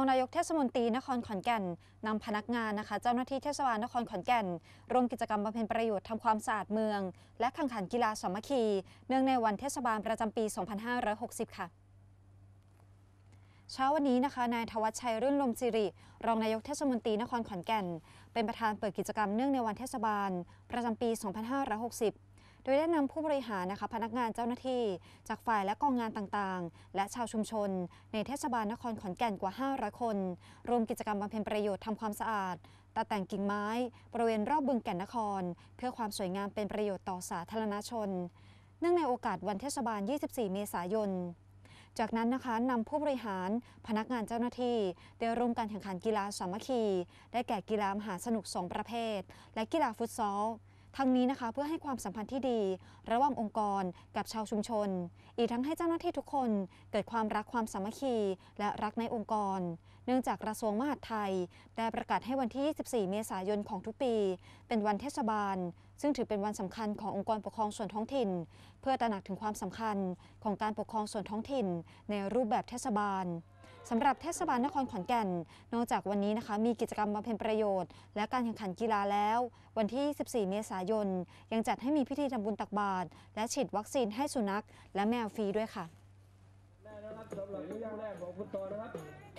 องนายกเทศมนตรีนครขอนแก่นนำพนักงานนะคะเจ้าหน้าที่เทศบาลนครขอนแก่นร่วมกิจกรรมบำเพ็ญประโยชน์ทำความสะอาดเมือง และแข่งขันกีฬาสมัคคี เนื่องในวันเทศบาลประจำปี 2560 ค่ะ เช้าวันนี้นะคะนายทวัชชัยรื่นลมสิริ รองนายกเทศมนตรีนครขอนแก่น เป็นประธานเปิดกิจกรรมเนื่องในวันเทศบาล ประจำปี 2560โดยได้นำผู้บริหารนะคะพนักงานเจ้าหน้าที่ จากฝ่ายและกองงานต่างๆ และชาวชุมชน ในเทศบาลนครขอนแก่นกว่า 500 คนรวมกิจกรรมบำเพ็ญประโยชน์ทำความสะอาดตัดแต่งกิ่งไม้บริเวณรอบบึงแก่นนคร เพื่อความสวยงามเป็นประโยชน์ต่อสาธารณชน เนื่องในโอกาสวันเทศบาล 24 เมษายน จากนั้นนะคะนำผู้บริหารพนักงานเจ้าหน้าที่ได้ร่วมการแข่งขันกีฬาสามัคคี ได้แก่กีฬามหาสนุก2ประเภท และกีฬาฟุตซอลทั้งนี้นะคะเพื่อให้ความสัมพันธ์ที่ดีระหว่างองค์กรกับชาวชุมชน อีกทั้งให้เจ้าหน้าที่ทุกคนเกิดความรักความสามัคคีและรักในองค์กร เนื่องจากกระทรวงมหาดไทยได้ประกาศให้วันที่ 24 เมษายนของทุกปี เป็นวันเทศบาล ซึ่งถือเป็นวันสำคัญขององค์กรปกครองส่วนท้องถิ่น เพื่อตระหนักถึงความสำคัญของการปกครองส่วนท้องถิ่น ในรูปแบบเทศบาลสำหรับเทศบาลนคร ขอนแก่น นอกจากวันนี้นะคะ มีกิจกรรมบำเพ็ญประโยชน์และการแข่งขันกีฬาแล้ว วันที่ 14 เมษายน ยังจัดให้มีพิธีทำบุญตักบาตรและฉีดวัคซีนให้สุนัขและแมวฟรีด้วยค่ะครับสำหรับเรื่องแรกของคุณตอนะครับ